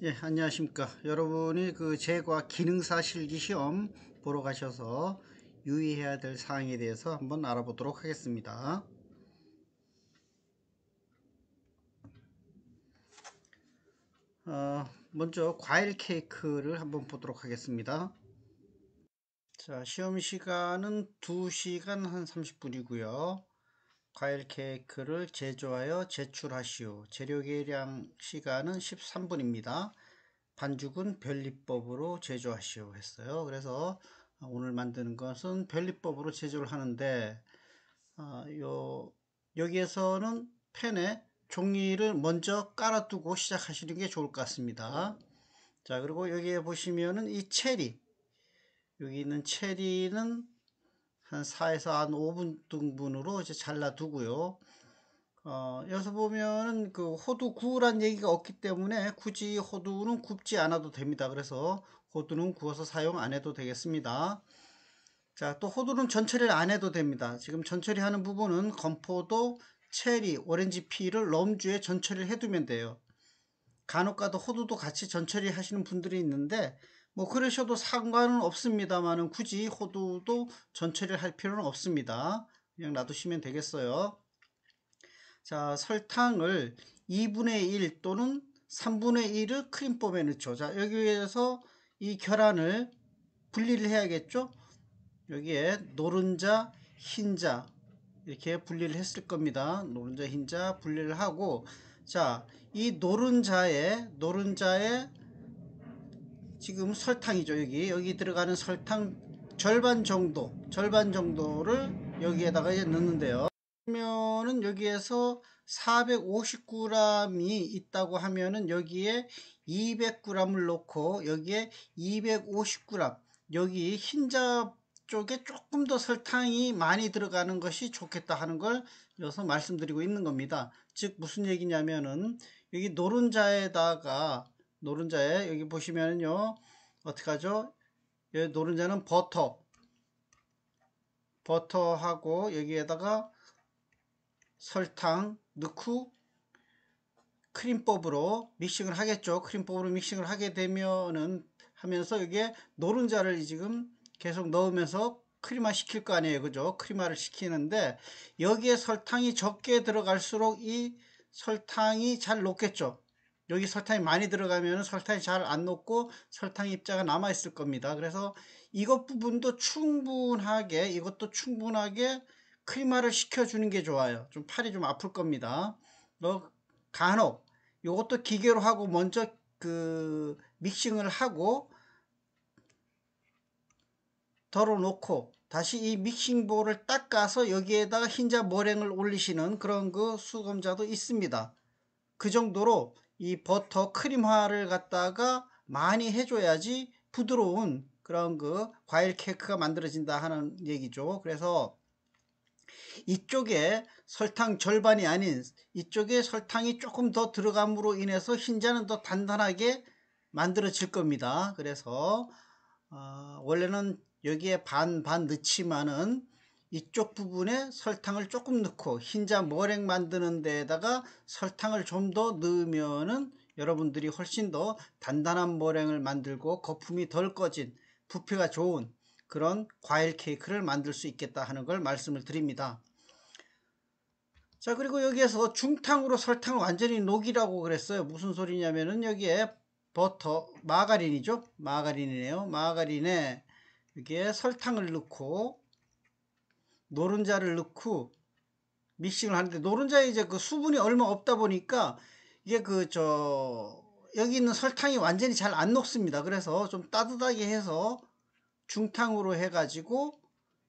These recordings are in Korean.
예, 안녕하십니까. 여러분이 그 제과 기능사 실기 시험 보러 가셔서 유의해야 될 사항에 대해서 한번 알아보도록 하겠습니다. 어, 먼저 과일 케이크를 한번 보도록 하겠습니다. 자, 시험 시간은 2시간 한 30분이고요. 과일 케이크를 제조하여 제출하시오. 재료계량 시간은 13분입니다. 반죽은 별리법으로 제조하시오 했어요. 그래서 오늘 만드는 것은 별리법으로 제조를 하는데 어, 요 여기에서는 팬에 종이를 먼저 깔아두고 시작하시는 게 좋을 것 같습니다. 자 그리고 여기에 보시면은 이 체리 여기 있는 체리는 한 4에서 한 5분 등분으로 이제 잘라두고요. 어, 여기서 보면은 그 호두 구우란 얘기가 없기 때문에 굳이 호두는 굽지 않아도 됩니다. 그래서 호두는 구워서 사용 안 해도 되겠습니다. 자, 또 호두는 전처리를 안 해도 됩니다. 지금 전처리하는 부분은 건포도, 체리, 오렌지 피를 럼주에 전처리를 해두면 돼요. 간혹 가도 호두도 같이 전처리 하시는 분들이 있는데 뭐 그러셔도 상관은 없습니다만 굳이 호두도 전체를할 필요는 없습니다. 그냥 놔두시면 되겠어요. 자, 설탕을 2분의 1 또는 3분의 1을 크림법에 넣죠. 자, 여기에서 이 계란을 분리를 해야겠죠? 여기에 노른자, 흰자 이렇게 분리를 했을 겁니다. 노른자, 흰자 분리를 하고 자, 이 노른자에 노른자에 지금 설탕이죠 여기 여기 들어가는 설탕 절반 정도 절반 정도를 여기에다가 이제 넣는데요 그러면은 여기에서 4 5 0 g 이 있다고 하면은 여기에 200g을 넣고 여기에 250g 여기 흰자 쪽에 조금 더 설탕이 많이 들어가는 것이 좋겠다 하는 걸 여기서 말씀드리고 있는 겁니다 즉 무슨 얘기냐면은 여기 노른자에다가 노른자에 여기 보시면은요 어떻게 하죠? 예, 노른자는 버터 버터하고 여기에다가 설탕 넣고 크림법으로 믹싱을 하겠죠. 크림법으로 믹싱을 하게 되면은 하면서 여기에 노른자를 지금 계속 넣으면서 크림화 시킬 거 아니에요. 그죠? 크림화를 시키는데 여기에 설탕이 적게 들어갈수록 이 설탕이 잘 녹겠죠. 여기 설탕이 많이 들어가면 설탕이 잘 안 녹고 설탕 입자가 남아 있을 겁니다. 그래서 이것 부분도 충분하게 이것도 충분하게 크리마를 시켜주는 게 좋아요. 좀 팔이 좀 아플 겁니다. 뭐 간혹 이것도 기계로 하고 먼저 그 믹싱을 하고 덜어놓고 다시 이 믹싱볼을 닦아서 여기에다가 흰자 머랭을 올리시는 그런 그 수검자도 있습니다. 그 정도로 이 버터 크림화를 갖다가 많이 해줘야지 부드러운 그런 그 과일 케이크가 만들어진다 하는 얘기죠. 그래서 이쪽에 설탕 절반이 아닌 이쪽에 설탕이 조금 더 들어감으로 인해서 흰자는 더 단단하게 만들어질 겁니다. 그래서 어, 원래는 여기에 반반 넣지만은 이쪽 부분에 설탕을 조금 넣고 흰자 머랭 만드는 데에다가 설탕을 좀 더 넣으면은 여러분들이 훨씬 더 단단한 머랭을 만들고 거품이 덜 꺼진 부피가 좋은 그런 과일 케이크를 만들 수 있겠다 하는 걸 말씀을 드립니다. 자 그리고 여기에서 중탕으로 설탕을 완전히 녹이라고 그랬어요. 무슨 소리냐면은 여기에 버터 마가린이죠. 마가린이네요. 마가린에 여기에 설탕을 넣고 노른자를 넣고 믹싱을 하는데 노른자에 이제 그 수분이 얼마 없다 보니까 이게 그 저 여기 있는 설탕이 완전히 잘 안 녹습니다. 그래서 좀 따뜻하게 해서 중탕으로 해가지고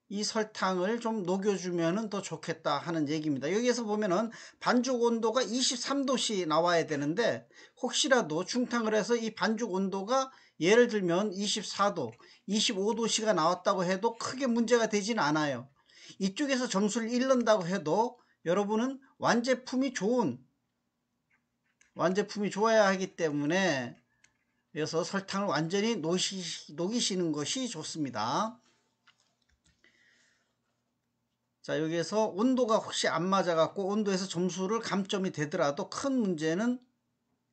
이 설탕을 좀녹여주면더 좋겠다 하는 얘기입니다. 여기에서 보면은 반죽 온도가 2 3도씨 나와야 되는데 혹시라도 중탕을 해서 이 반죽 온도가 예를 들면 24도, 25도씨가 나왔다고 해도 크게 문제가 되진 않아요. 이쪽에서 점수를 잃는다고 해도 여러분은 완제품이 좋은 완제품이 좋아야 하기 때문에 그래서 설탕을 완전히 녹이, 녹이시는 것이 좋습니다. 자 여기에서 온도가 혹시 안 맞아갖고 온도에서 점수를 감점이 되더라도 큰 문제는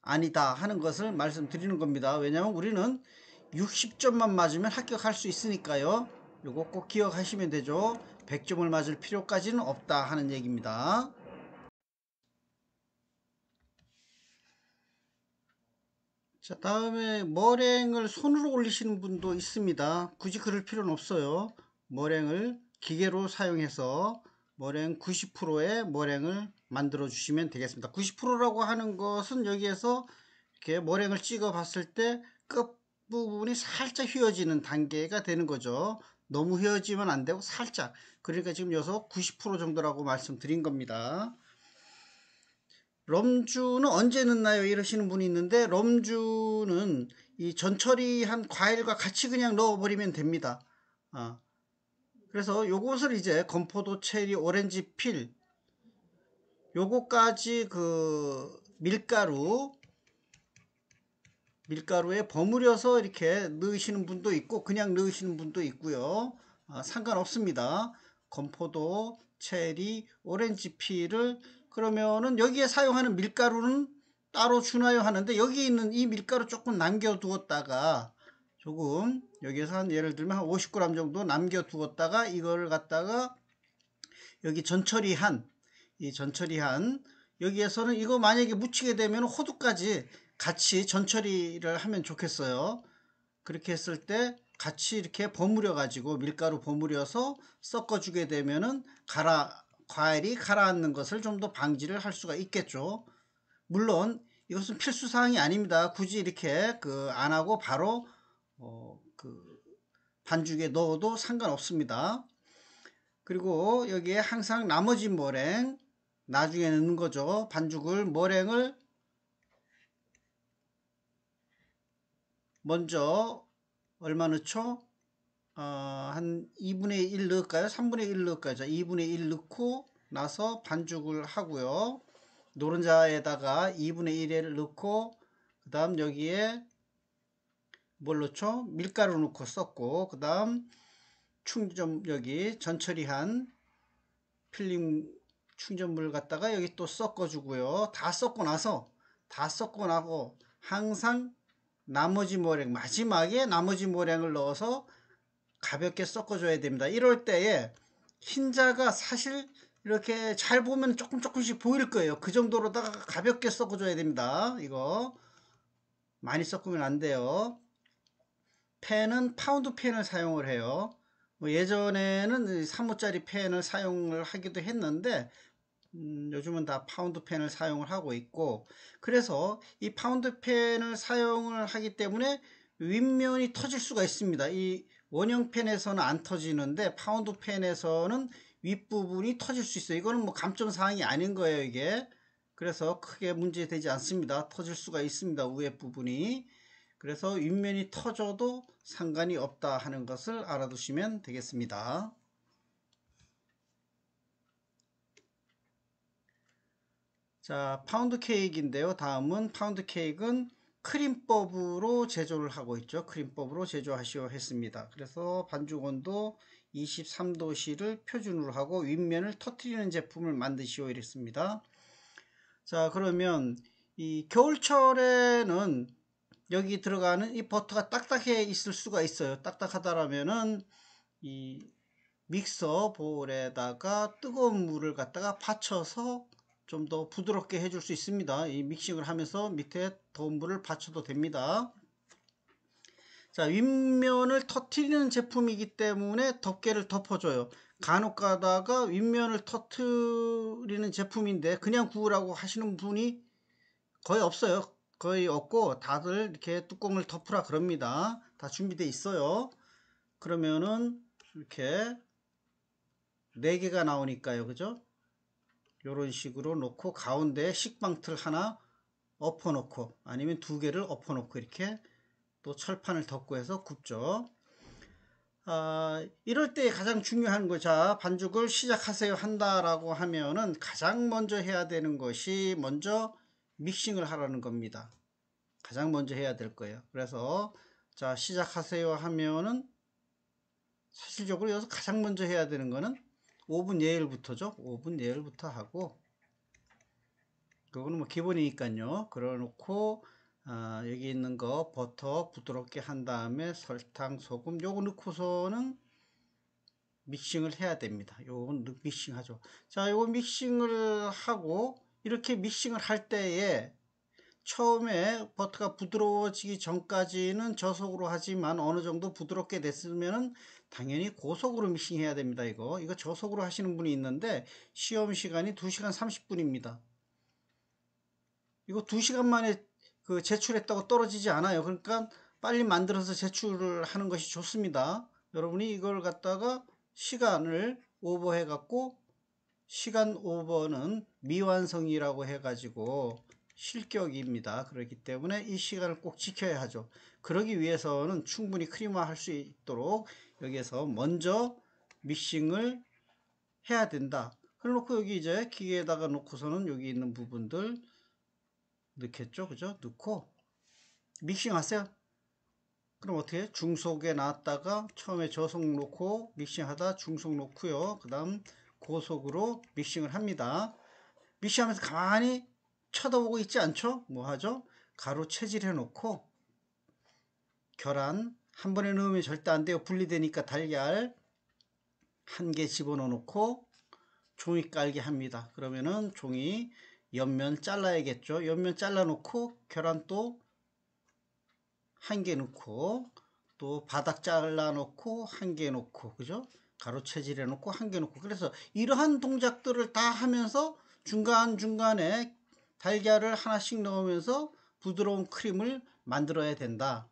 아니다 하는 것을 말씀드리는 겁니다. 왜냐하면 우리는 60점만 맞으면 합격할 수 있으니까요. 요거 꼭 기억하시면 되죠. 100점을 맞을 필요까지는 없다 하는 얘기입니다. 자 다음에 머랭을 손으로 올리시는 분도 있습니다. 굳이 그럴 필요는 없어요. 머랭을 기계로 사용해서 머랭 90%의 머랭을 만들어 주시면 되겠습니다. 90%라고 하는 것은 여기에서 이렇게 머랭을 찍어 봤을 때 끝부분이 살짝 휘어지는 단계가 되는 거죠. 너무 휘어지면 안 되고 살짝 그러니까 지금 여기서 90% 정도라고 말씀드린 겁니다 럼주는 언제 넣나요 이러시는 분이 있는데 럼주는 이 전처리한 과일과 같이 그냥 넣어버리면 됩니다 아. 그래서 요것을 이제 건포도 체리 오렌지 필 요거까지 그 밀가루 밀가루에 버무려서 이렇게 넣으시는 분도 있고 그냥 넣으시는 분도 있고요. 아, 상관없습니다. 건포도, 체리, 오렌지 피를 그러면은 여기에 사용하는 밀가루는 따로 주나요 하는데 여기 있는 이 밀가루 조금 남겨두었다가 조금 여기에서 한 예를 들면 한 50g 정도 남겨두었다가 이걸 갖다가 여기 전처리한 이 전처리한 여기에서는 이거 만약에 묻히게 되면 호두까지 같이 전처리를 하면 좋겠어요. 그렇게 했을 때 같이 이렇게 버무려 가지고 밀가루 버무려서 섞어 주게 되면은 가라 과일이 가라앉는 것을 좀 더 방지를 할 수가 있겠죠. 물론 이것은 필수 사항이 아닙니다. 굳이 이렇게 그 안 하고 바로 어그 반죽에 넣어도 상관없습니다. 그리고 여기에 항상 나머지 머랭 나중에 넣는 거죠. 반죽을 머랭을 먼저 얼마 넣죠? 어, 한 2분의 1 넣을까요? 3분의 1 넣을까요? 자, 2분의 1 넣고 나서 반죽을 하고요. 노른자에다가 2분의 1을 넣고 그 다음 여기에 뭘 넣죠? 밀가루 넣고 썼고 그 다음 충전 여기 전처리한 필름 충전물 갖다가 여기 또 섞어 주고요. 다 섞고 나서 다 섞고 나고 항상 나머지 모량 마지막에 나머지 모량을 넣어서 가볍게 섞어줘야 됩니다. 이럴 때에 흰자가 사실 이렇게 잘 보면 조금 조금씩 보일 거예요. 그 정도로다가 가볍게 섞어줘야 됩니다. 이거 많이 섞으면 안 돼요. 펜은 파운드 펜을 사용을 해요. 뭐 예전에는 3호짜리 펜을 사용을 하기도 했는데 음, 요즘은 다 파운드펜을 사용을 하고 있고 그래서 이 파운드펜을 사용을 하기 때문에 윗면이 터질 수가 있습니다 이 원형펜에서는 안 터지는데 파운드펜에서는 윗부분이 터질 수 있어요 이거는 뭐 감점사항이 아닌 거예요 이게 그래서 크게 문제되지 않습니다 터질 수가 있습니다 우회 부분이 그래서 윗면이 터져도 상관이 없다 하는 것을 알아두시면 되겠습니다 자, 파운드 케이크인데요. 다음은 파운드 케이크는 크림법으로 제조를 하고 있죠. 크림법으로 제조하시오 했습니다. 그래서 반죽 온도 23도씨를 표준으로 하고 윗면을 터트리는 제품을 만드시오 이랬습니다. 자, 그러면 이 겨울철에는 여기 들어가는 이 버터가 딱딱해 있을 수가 있어요. 딱딱하다라면은 이 믹서 볼에다가 뜨거운 물을 갖다가 받쳐서 좀더 부드럽게 해줄 수 있습니다. 이 믹싱을 하면서 밑에 덤불을 받쳐도 됩니다. 자 윗면을 터트리는 제품이기 때문에 덮개를 덮어줘요 간혹 가다가 윗면을 터트리는 제품인데 그냥 구우라고 하시는 분이 거의 없어요 거의 없고 다들 이렇게 뚜껑을 덮으라 그럽니다 다 준비되어 있어요 그러면은 이렇게 4개가 나오니까요 그죠 이런 식으로 놓고 가운데 식빵틀 하나 엎어놓고 아니면 두 개를 엎어놓고 이렇게 또 철판을 덮고 해서 굽죠. 아, 이럴 때 가장 중요한 거, 자, 반죽을 시작하세요 한다라고 하면은 가장 먼저 해야 되는 것이 먼저 믹싱을 하라는 겁니다. 가장 먼저 해야 될 거예요. 그래서 자, 시작하세요 하면은 사실적으로 여기서 가장 먼저 해야 되는 거는 5분 예일부터죠. 5분 예일부터 하고 그거는 뭐 기본이니까요. 그래놓고 아, 여기 있는 거 버터 부드럽게 한 다음에 설탕, 소금 요거 넣고서는 믹싱을 해야 됩니다. 요건 믹싱하죠. 자, 요거 믹싱을 하고 이렇게 믹싱을 할 때에 처음에 버트가 부드러워지기 전까지는 저속으로 하지만 어느 정도 부드럽게 됐으면은 당연히 고속으로 미싱해야 됩니다. 이거 이거 저속으로 하시는 분이 있는데 시험 시간이 2시간 30분입니다. 이거 2시간 만에 그 제출했다고 떨어지지 않아요. 그러니까 빨리 만들어서 제출을 하는 것이 좋습니다. 여러분이 이걸 갖다가 시간을 오버해 갖고 시간 오버는 미완성이라고 해 가지고 실격입니다. 그렇기 때문에 이 시간을 꼭 지켜야 하죠. 그러기 위해서는 충분히 크림화할 수 있도록 여기에서 먼저 믹싱을 해야 된다. 그래놓고 여기 이제 기계에다가 놓고서는 여기 있는 부분들 넣겠죠. 그죠? 넣고 믹싱하세요. 그럼 어떻게? 중속에 놨다가 처음에 저속 놓고 믹싱하다 중속 놓고요. 그 다음 고속으로 믹싱을 합니다. 믹싱하면서 가만히 쳐다보고 있지 않죠? 뭐 하죠? 가루 체질해 놓고 계란 한 번에 넣으면 절대 안 돼요. 분리되니까 달걀 한 개 집어넣어 놓고 종이 깔게 합니다. 그러면은 종이 옆면 잘라야겠죠. 옆면 잘라 놓고 계란 또 한 개 넣고 또 바닥 잘라 놓고 한 개 넣고 그죠? 가로 체질해 놓고 한 개 넣고 그래서 이러한 동작들을 다 하면서 중간중간에 달걀을 하나씩 넣으면서 부드러운 크림을 만들어야 된다.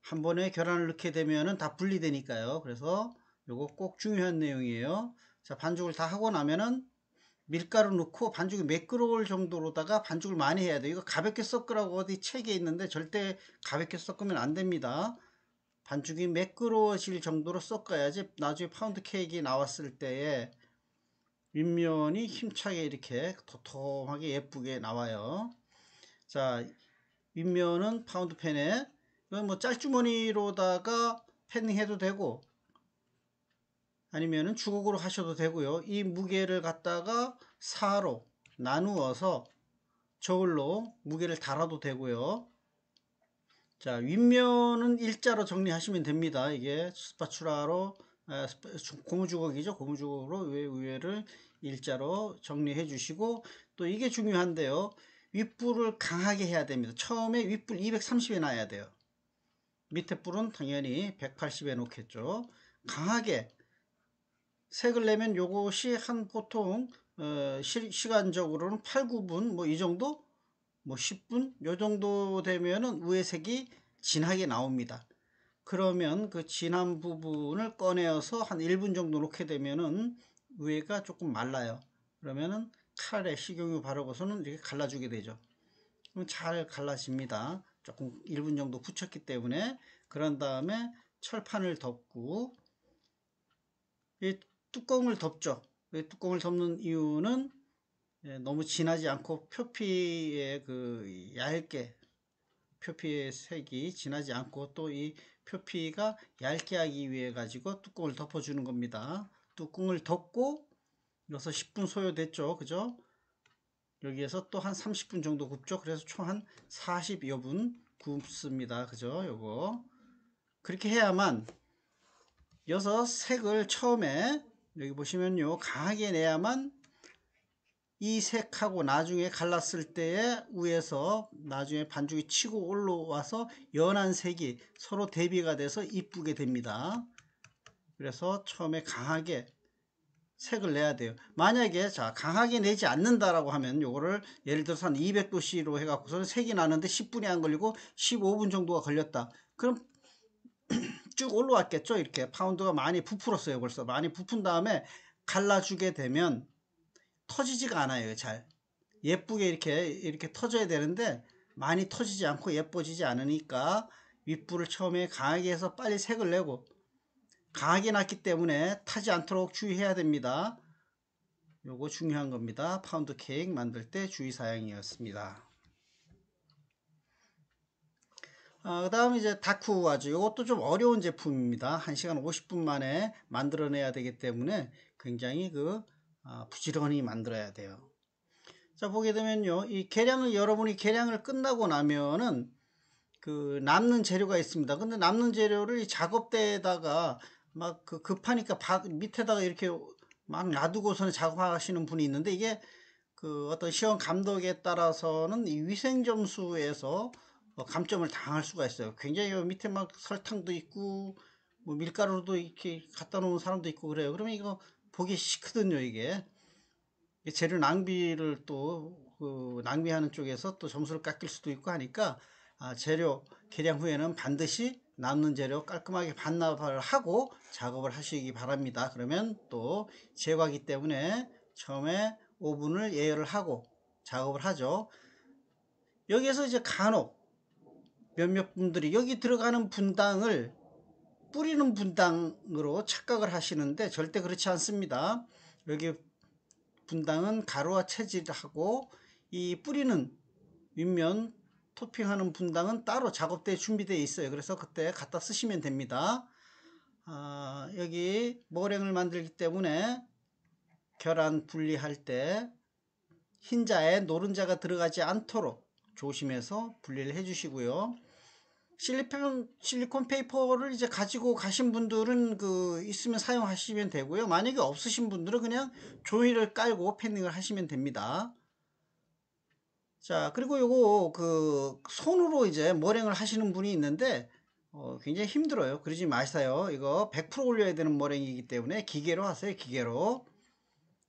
한 번에 계란을 넣게 되면다 분리되니까요. 그래서 이거꼭 중요한 내용이에요. 자, 반죽을 다 하고 나면은 밀가루 넣고 반죽이 매끄러울 정도로다가 반죽을 많이 해야 돼요. 이거 가볍게 섞으라고 어디 책에 있는데 절대 가볍게 섞으면 안 됩니다. 반죽이 매끄러워질 정도로 섞어야지 나중에 파운드 케이크 나왔을 때에 윗면이 힘차게 이렇게 도톰하게 예쁘게 나와요. 자, 윗면은 파운드펜에 이건 뭐 짤주머니로다가 팬닝해도 되고 아니면은 주걱으로 하셔도 되고요. 이 무게를 갖다가 4로 나누어서 저울로 무게를 달아도 되고요. 자, 윗면은 일자로 정리하시면 됩니다. 이게 스파츄라로 아, 고무주걱이죠. 고무주걱으로 외우회를 일자로 정리해 주시고 또 이게 중요한데요. 윗불을 강하게 해야 됩니다. 처음에 윗불 230에 놔야 돼요. 밑에 불은 당연히 180에 놓겠죠. 강하게 색을 내면 요것이 한 보통 어, 시, 간적으로는 8, 9분 뭐 이 정도 뭐 10분 요 정도 되면은 우회색이 진하게 나옵니다. 그러면 그 진한 부분을 꺼내어서 한 1분 정도 놓게 되면은 위에가 조금 말라요. 그러면은 칼에 식용유 바르고서는 이렇게 갈라주게 되죠. 그럼 잘 갈라집니다. 조금 1분 정도 붙였기 때문에 그런 다음에 철판을 덮고 이 뚜껑을 덮죠. 이 뚜껑을 덮는 이유는 예, 너무 진하지 않고 표피의 그 얇게 표피의 색이 진하지 않고 또이 표피가 얇게 하기 위해 가지고 뚜껑을 덮어주는 겁니다. 뚜껑을 덮고 여기서 10분 소요됐죠. 그죠? 여기에서 또 한 30분 정도 굽죠. 그래서 총 한 40여분 굽습니다. 그죠? 요거. 그렇게 해야만 여기서 색을 처음에 여기 보시면요. 강하게 내야만 이 색하고 나중에 갈랐을 때에 위에서 나중에 반죽이 치고 올라와서 연한 색이 서로 대비가 돼서 이쁘게 됩니다. 그래서 처음에 강하게 색을 내야 돼요. 만약에 자 강하게 내지 않는다라고 하면 요거를 예를 들어서 한 200도씨로 해갖고서는 색이 나는데 10분이 안 걸리고 15분 정도가 걸렸다. 그럼 쭉 올라왔겠죠. 이렇게 파운드가 많이 부풀었어요. 벌써 많이 부푼 다음에 갈라주게 되면 터지지가 않아요, 잘. 예쁘게 이렇게, 이렇게 터져야 되는데, 많이 터지지 않고 예뻐지지 않으니까, 윗불을 처음에 강하게 해서 빨리 색을 내고, 강하게 났기 때문에 타지 않도록 주의해야 됩니다. 요거 중요한 겁니다. 파운드 케이크 만들 때 주의사항이었습니다. 아, 그 다음 이제 다쿠 와즈 이것도 좀 어려운 제품입니다. 1시간 50분 만에 만들어내야 되기 때문에 굉장히 그 아, 부지런히 만들어야 돼요. 자 보게 되면요 이 계량을 여러분이 계량을 끝나고 나면은 그 남는 재료가 있습니다 근데 남는 재료를 이 작업대에다가 막 그 급하니까 바, 밑에다가 이렇게 막 놔두고서는 작업하시는 분이 있는데 이게 그 어떤 시험 감독에 따라서는 이 위생 점수에서 어, 감점을 당할 수가 있어요 굉장히 밑에 막 설탕도 있고 뭐 밀가루도 이렇게 갖다 놓은 사람도 있고 그래요 그러면 이거 보기 싫거든요, 이게. 재료 낭비를 또, 그 낭비하는 쪽에서 또 점수를 깎일 수도 있고 하니까, 아, 재료 개량 후에는 반드시 남는 재료 깔끔하게 반납을 하고 작업을 하시기 바랍니다. 그러면 또 제과기 때문에 처음에 오븐을 예열을 하고 작업을 하죠. 여기에서 이제 간혹 몇몇 분들이 여기 들어가는 분당을 뿌리는 분당으로 착각을 하시는데 절대 그렇지 않습니다. 여기 분당은 가루와 체질하고 이 뿌리는 윗면 토핑하는 분당은 따로 작업대에 준비되어 있어요. 그래서 그때 갖다 쓰시면 됩니다. 아, 여기 모랭을 만들기 때문에 결안 분리할 때 흰자에 노른자가 들어가지 않도록 조심해서 분리를 해주시고요. 실리콘 실리콘 페이퍼를 이제 가지고 가신 분들은 그 있으면 사용하시면 되고요. 만약에 없으신 분들은 그냥 조이를 깔고 패닝을 하시면 됩니다. 자 그리고 요거 그 손으로 이제 머랭을 하시는 분이 있는데 어, 굉장히 힘들어요 그러지 마세요 이거 100% 올려야 되는 머랭이기 때문에 기계로 하세요 기계로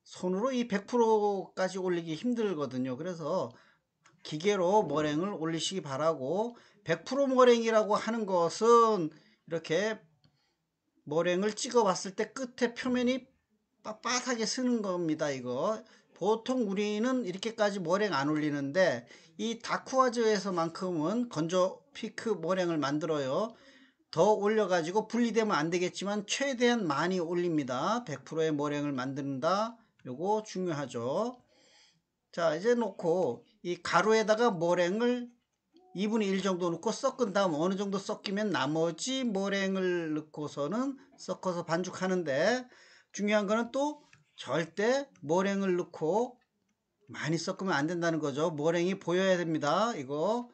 손으로 이 100%까지 올리기 힘들거든요 그래서 기계로 머랭을 올리시기 바라고 100% 머랭이라고 하는 것은 이렇게 머랭을 찍어 봤을 때 끝에 표면이 빳빳하게 쓰는 겁니다 이거 보통 우리는 이렇게까지 머랭 안 올리는데 이 다쿠아즈에서만큼은 건조 피크 머랭을 만들어요 더 올려가지고 분리되면 안되겠지만 최대한 많이 올립니다 100%의 머랭을 만든다 요거 중요하죠 자 이제 놓고 이 가루에다가 머랭을 2분의 1 정도 넣고 섞은 다음 어느 정도 섞이면 나머지 머랭을 넣고서는 섞어서 반죽하는데 중요한 거는 또 절대 머랭을 넣고 많이 섞으면 안 된다는 거죠. 머랭이 보여야 됩니다. 이거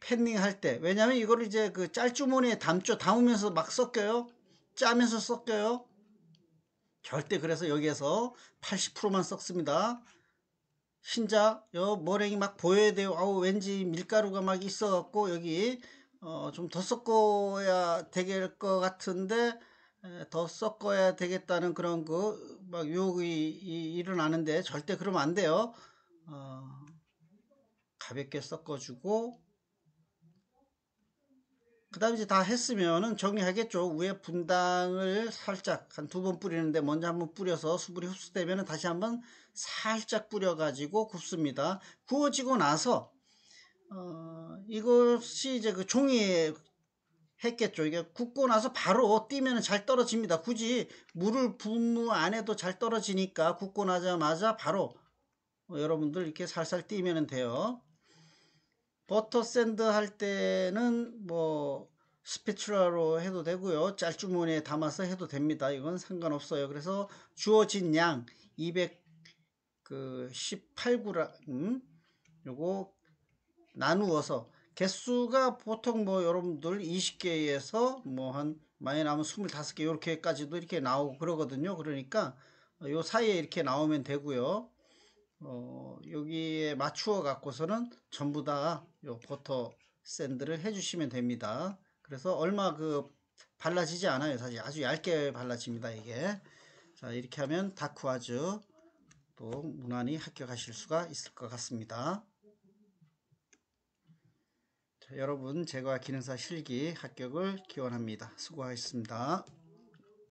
팬닝 할 때. 왜냐면 이걸 이제 그 짤주머니에 담죠. 담으면서 막 섞여요. 짜면서 섞여요. 절대 그래서 여기에서 80%만 섞습니다. 흰자 요 머랭이 막 보여야 돼요 아우 왠지 밀가루가 막 있어 갖고 여기 어, 좀 더 섞어야 되겠 것 같은데 더 섞어야 되겠다는 그런 그 막 유혹이 이, 일어나는데 절대 그러면 안 돼요 어, 가볍게 섞어주고 그 다음 이제 다 했으면은 정리하겠죠. 위에 분당을 살짝 한 두 번 뿌리는데 먼저 한번 뿌려서 수분이 흡수되면은 다시 한번 살짝 뿌려가지고 굽습니다. 구워지고 나서, 어, 이것이 이제 그 종이에 했겠죠. 이게 굽고 나서 바로 뛰면 은잘 떨어집니다. 굳이 물을 분무 안 해도 잘 떨어지니까 굽고 나자마자 바로 어, 여러분들 이렇게 살살 뛰면 은 돼요. 버터 샌드 할 때는 뭐 스피츄라로 해도 되고요. 짤주머니에 담아서 해도 됩니다. 이건 상관없어요. 그래서 주어진 양 218g 그 음, 요거 나누어서 개수가 보통 뭐 여러분들 20개에서 뭐 한 많이 나오면 25개 이렇게까지도 이렇게 나오고 그러거든요. 그러니까 요 사이에 이렇게 나오면 되고요. 어, 여기에 맞추어 갖고서는 전부 다 요 버터 샌드를 해주시면 됩니다. 그래서 얼마 그 발라지지 않아요. 사실 아주 얇게 발라집니다. 이게 자 이렇게 하면 다크아즈또 무난히 합격하실 수가 있을 것 같습니다. 자, 여러분 제과 기능사 실기 합격을 기원합니다. 수고하셨습니다.